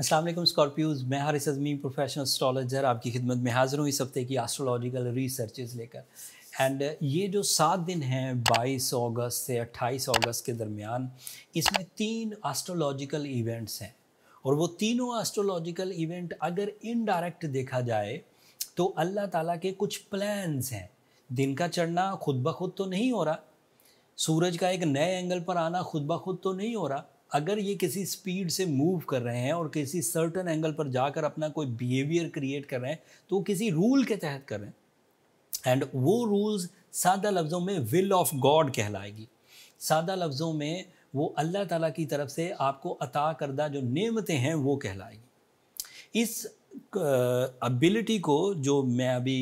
Aslam Scorpios मैं Haris Azmi professional astrologer आपकी खिदमत में हाजिर हूँ इस हफ्ते की एस्ट्रोलॉजिकल रिसर्चेज लेकर एंड ये जो सात दिन हैं 22 अगस्त से 28 अगस्त के दरमियान इसमें तीन एस्ट्रोलॉजिकल इवेंट्स हैं और वो तीनों एस्ट्रोलॉजिकल इवेंट अगर इनडायरेक्ट देखा जाए तो अल्लाह ताला के कुछ प्लान्स हैं दिन का चढ़ना खुद ब खुद तो नहीं हो रहा सूरज का एक नए एंगल पर आना खुद ब खुद तो नहीं हो रहा अगर ये किसी स्पीड से मूव कर रहे हैं और किसी सर्टन एंगल पर जाकर अपना कोई बिहेवियर क्रिएट कर रहे हैं तो किसी रूल के तहत कर रहे हैं एंड वो रूल्स सादा लफ्ज़ों में विल ऑफ गॉड कहलाएगी सादा लफ्ज़ों में वो अल्लाह ताला की तरफ से आपको अता करदा जो नेमतें हैं वो कहलाएगी इस एबिलिटी को जो मैं अभी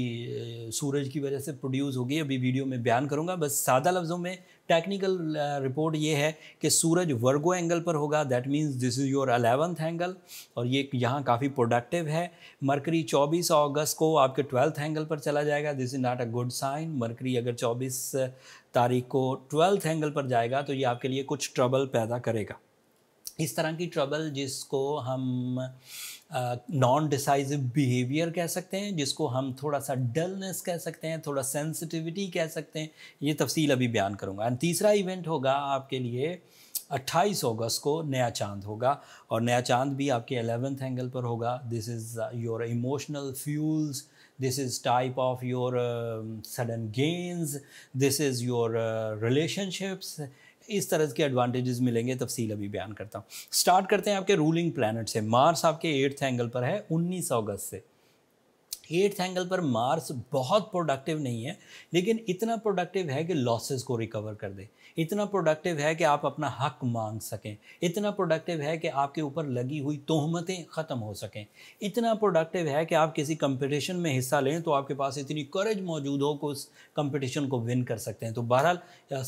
सूरज की वजह से प्रोड्यूस होगी अभी वीडियो में बयान करूंगा बस सादा लफ्ज़ों में टेक्निकल रिपोर्ट ये है कि सूरज वर्गो एंगल पर होगा that means this is your eleventh angle और ये यहाँ काफ़ी प्रोडक्टिव है मरकरी 24 अगस्त को आपके ट्वेल्थ एंगल पर चला जाएगा this is not a good sign Mercury अगर 24 तारीख को ट्वेल्थ एंगल पर जाएगा तो ये आपके लिए कुछ ट्रबल पैदा करेगा इस तरह की ट्रबल जिसको हम नॉन डिसाइजिव बिहेवियर कह सकते हैं जिसको हम थोड़ा सा डलनेस कह सकते हैं थोड़ा सेंसिटिविटी कह सकते हैं ये तफसील अभी बयान करूँगा एंड तीसरा इवेंट होगा आपके लिए 28 अगस्त को नया चांद होगा और नया चांद भी आपके एलेवेंथ एंगल पर होगा this is your emotional fuels this is type of your sudden gains this is your relationships इस तरह के एडवांटेजेस मिलेंगे तफसील अभी बयान करता हूँ स्टार्ट करते हैं आपके रूलिंग प्लानट से मार्स आपके एट्थ एंगल पर है उन्नीस अगस्त से एट्थ एंगल पर मार्स बहुत प्रोडक्टिव नहीं है लेकिन इतना प्रोडक्टिव है कि लॉसेस को रिकवर कर दे इतना प्रोडक्टिव है कि आप अपना हक मांग सकें इतना प्रोडक्टिव है कि आपके ऊपर लगी हुई तोहमतें ख़त्म हो सकें इतना प्रोडक्टिव है कि आप किसी कंपटीशन में हिस्सा लें तो आपके पास इतनी करेज मौजूद हो कि उस कंपटीशन को विन कर सकते हैं तो बहरहाल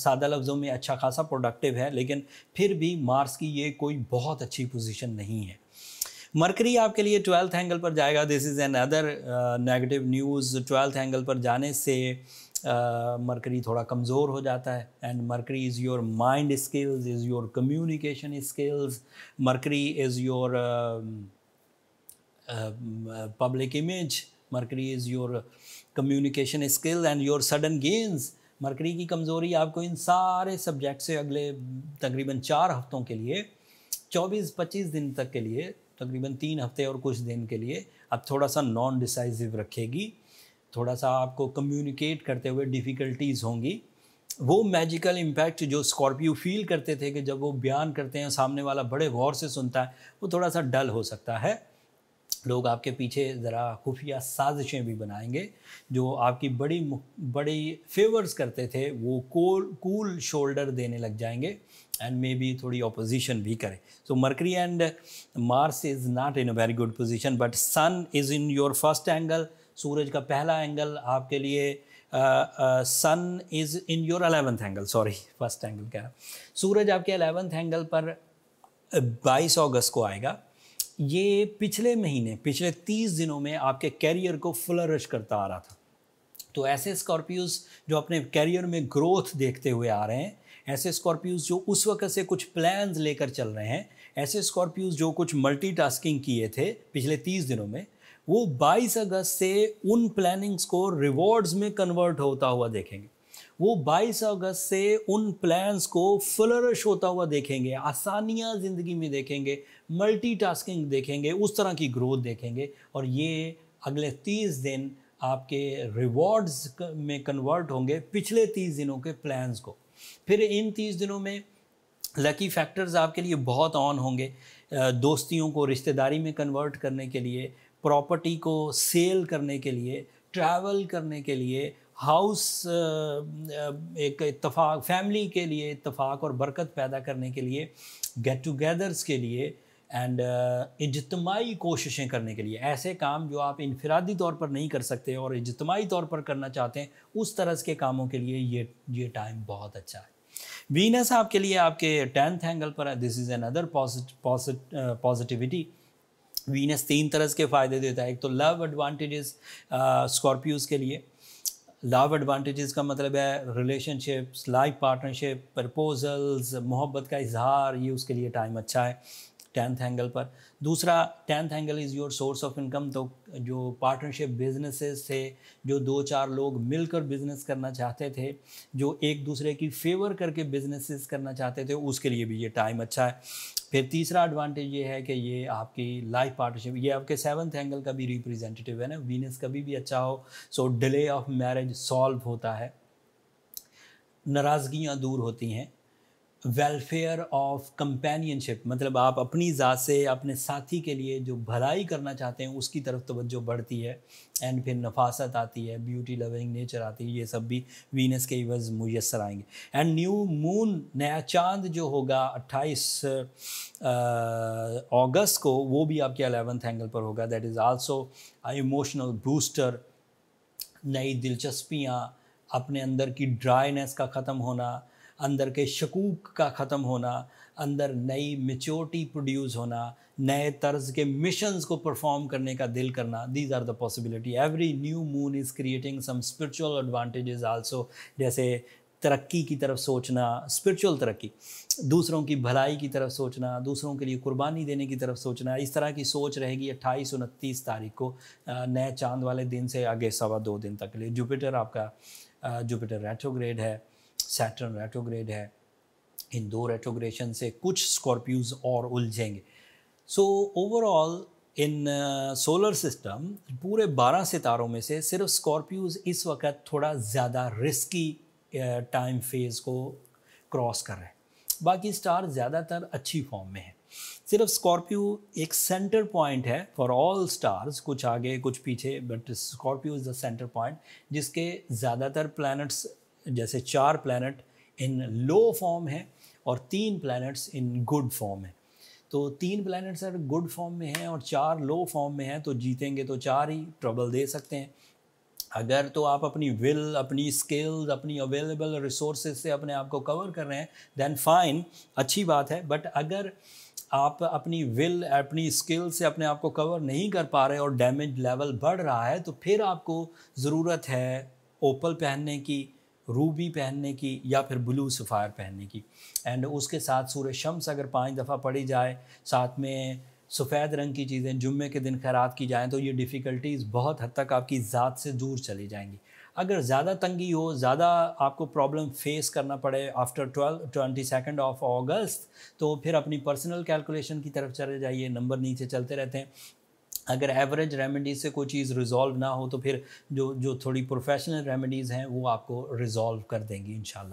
सादा लफ्ज़ों में अच्छा खासा प्रोडक्टिव है लेकिन फिर भी मार्स की ये कोई बहुत अच्छी पोजिशन नहीं है मरकरी आपके लिए ट्वेल्थ एंगल पर जाएगा this is another negative news twelfth angle पर जाने से uh, मरकरी uh, थोड़ा कमज़ोर हो जाता है and Mercury is your mind skills is your communication skills Mercury is your public image Mercury is your communication skill and your sudden gains Mercury की कमज़ोरी आपको इन सारे सब्जेक्ट से अगले तकरीबन चार हफ्तों के लिए 24-25 दिन तक के लिए तकरीबन तीन हफ्ते और कुछ दिन के लिए अब थोड़ा सा नॉन डिसाइसिव रखेगी थोड़ा सा आपको कम्युनिकेट करते हुए डिफ़िकल्टीज़ होंगी वो मैजिकल इम्पैक्ट जो स्कॉर्पियो फील करते थे कि जब वो बयान करते हैं सामने वाला बड़े गौर से सुनता है वो थोड़ा सा डल हो सकता है लोग आपके पीछे ज़रा खुफिया साजिशें भी बनाएंगे जो आपकी बड़ी बड़ी फेवर्स करते थे वो कोल कूल शोल्डर देने लग जाएंगे एंड मे बी थोड़ी ऑपोजिशन भी करें so Mercury and Mars is not in a very good position but sun is in your first angle सूरज का पहला एंगल आपके लिए sun is in your eleventh angle sorry first angle कह रहा सूरज आपके अलेवेंथ एंगल पर uh, बाईस अगस्त को आएगा ये पिछले महीने पिछले तीस दिनों में आपके कैरियर को फ्लरिश करता आ रहा था तो ऐसे स्कॉर्पियोज जो अपने कैरियर में ग्रोथ देखते हुए आ रहे हैं ऐसे स्कॉर्पियोज जो उस वक्त से कुछ प्लान लेकर चल रहे हैं ऐसे स्कॉर्पियोज जो कुछ मल्टीटास्किंग किए थे पिछले तीस दिनों में वो 22 अगस्त से उन प्लानिंग्स को रिवॉर्ड्स में कन्वर्ट होता हुआ देखेंगे वो 22 अगस्त से उन प्लान्स को फ्लरिश होता हुआ देखेंगे आसानियाँ ज़िंदगी में देखेंगे मल्टीटास्किंग देखेंगे उस तरह की ग्रोथ देखेंगे और ये अगले 30 दिन आपके रिवॉर्ड्स में कन्वर्ट होंगे पिछले 30 दिनों के प्लान्स को फिर इन 30 दिनों में लकी फैक्टर्स आपके लिए बहुत ऑन होंगे दोस्तियों को रिश्तेदारी में कन्वर्ट करने के लिए प्रॉपर्टी को सेल करने के लिए ट्रैवल करने के लिए हाउस एक इतफाक फैमिली के लिए इतफाक और बरकत पैदा करने के लिए गेट टुगेदर्स के लिए एंड इजतमाही कोशिशें करने के लिए ऐसे काम जो आप इनफरादी तौर पर नहीं कर सकते और इजतमाही तौर पर करना चाहते हैं उस तरह के कामों के लिए ये ये टाइम बहुत अच्छा है वीनस आपके लिए आपके टेंथ एंगल पर है this is another positivity Venus तीन तरह के फ़ायदे देता है एक तो लव एडवांटेजेस स्कॉर्पियोज़ के लिए लव एडवांटेजेस का मतलब है रिलेशनशिप्स लाइफ पार्टनरशिप प्रपोजल्स मोहब्बत का इजहार ये उसके लिए टाइम अच्छा है टेंथ एंगल पर दूसरा tenth angle is your source of income तो जो पार्टनरशिप बिजनेसेस थे जो दो चार लोग मिलकर बिजनेस करना चाहते थे जो एक दूसरे की फेवर करके बिजनेसेस करना चाहते थे उसके लिए भी ये टाइम अच्छा है फिर तीसरा एडवांटेज ये है कि ये आपकी लाइफ पार्टनरशिप ये आपके सेवन्थ एंगल का भी रिप्रेजेंटेटिव है ना वीनस कभी भी अच्छा हो so delay of marriage solve होता है नाराज़गियाँ दूर होती हैं वेलफेयर ऑफ कंपेनियनशिप मतलब आप अपनी ज़ात से अपने साथी के लिए जो भलाई करना चाहते हैं उसकी तरफ तोज्जो बढ़ती है एंड फिर नफासत आती है ब्यूटी लविंग नेचर आती है ये सब भी वीनस के इवज मुयसर आएंगे एंड न्यू मून नया चांद जो होगा 28 अगस्त को वो भी आपके अलेवंथ एंगल पर होगा that is also emotional booster नई दिलचस्पियाँ अपने अंदर की ड्राइनेस का ख़त्म होना अंदर के शकूक का ख़त्म होना अंदर नई मेच्योरिटी प्रोड्यूस होना नए तर्ज के मिशंस को परफॉर्म करने का दिल करना these are the possibility every new moon is creating some spiritual advantages also जैसे तरक्की की तरफ सोचना स्पिरिचुअल तरक्की दूसरों की भलाई की तरफ सोचना दूसरों के लिए कुर्बानी देने की तरफ सोचना इस तरह की सोच रहेगी अट्ठाईस उनतीस तारीख को नए चांद वाले दिन से आगे सवा दो दिन तक के लिए जुपिटर आपका जुपिटर रेट्रोग्रेड है सैटर्न रेट्रोग्रेड है इन दो रेट्रोग्रेशन से कुछ स्कॉर्पियोज और उलझेंगे so overall in solar system पूरे 12 सितारों में से सिर्फ स्कॉर्पियोज इस वक्त थोड़ा ज़्यादा रिस्की टाइम फेज़ को क्रॉस कर रहे हैं बाकी स्टार ज़्यादातर अच्छी फॉर्म में है सिर्फ स्कॉर्पियो एक सेंटर पॉइंट है फॉर ऑल स्टार्स कुछ आगे कुछ पीछे but Scorpio is the center point जिसके ज़्यादातर प्लैनेट्स जैसे चार प्लानट इन लो फॉर्म हैं और तीन प्लानट्स इन गुड फॉर्म हैं तो तीन प्लानट्स अगर गुड फॉर्म में हैं और चार लो फॉर्म में हैं तो जीतेंगे तो चार ही ट्रबल दे सकते हैं अगर तो आप अपनी विल अपनी स्किल्स अपनी अवेलेबल रिसोर्स से अपने आप को कवर कर रहे हैं दैन फाइन अच्छी बात है बट अगर आप अपनी विल अपनी स्किल से अपने आप को कवर नहीं कर पा रहे और डैमेज लेवल बढ़ रहा है तो फिर आपको ज़रूरत है ओपल पहनने की रूबी पहनने की या फिर ब्लू सफ़ायर पहनने की एंड उसके साथ सूर्य शम्स अगर पाँच दफ़ा पढ़ी जाए साथ में सफ़ेद रंग की चीज़ें जुम्मे के दिन खैरात की जाएँ तो ये डिफ़िकल्टीज़ बहुत हद तक आपकी ज़ात से दूर चली जाएंगी अगर ज़्यादा तंगी हो ज़्यादा आपको प्रॉब्लम फेस करना पड़े after twelve twenty second of August तो फिर अपनी पर्सनल कैलकुलेशन की तरफ चले जाइए नंबर नीचे चलते रहते हैं अगर एवरेज रेमेडीज़ से कोई चीज़ रिजॉल्व ना हो तो फिर जो जो थोड़ी प्रोफेशनल रेमेडीज़ हैं वो आपको रिजॉल्व कर देंगी इन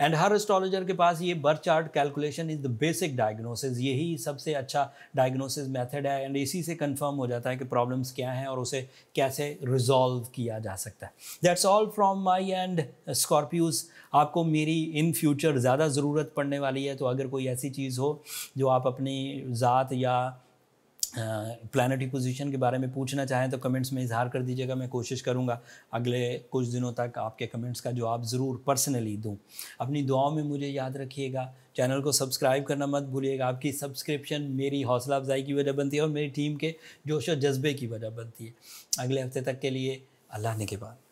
एंड हर एस्ट्रोलॉजर के पास ये birth chart calculation is the basic diagnosis यही सबसे अच्छा डायग्नोसिस मेथड है एंड इसी से कंफर्म हो जाता है कि प्रॉब्लम्स क्या हैं और उसे कैसे रिजॉल्व किया जा सकता है that's all from my end Scorpios आपको मेरी इन फ्यूचर ज़्यादा ज़रूरत पड़ने वाली है तो अगर कोई ऐसी चीज़ हो जो आप अपनी ज़ात या प्लानटी पोजीशन के बारे में पूछना चाहें तो कमेंट्स में इजहार कर दीजिएगा मैं कोशिश करूंगा अगले कुछ दिनों तक आपके कमेंट्स का जवाब ज़रूर पर्सनली दूं अपनी दुआओं में मुझे याद रखिएगा चैनल को सब्सक्राइब करना मत भूलिएगा आपकी सब्सक्रिप्शन मेरी हौसला अफजाई की वजह बनती है और मेरी टीम के जोश और जज्बे की वजह बनती है अगले हफ्ते तक के लिए अल्लाह ने के बाद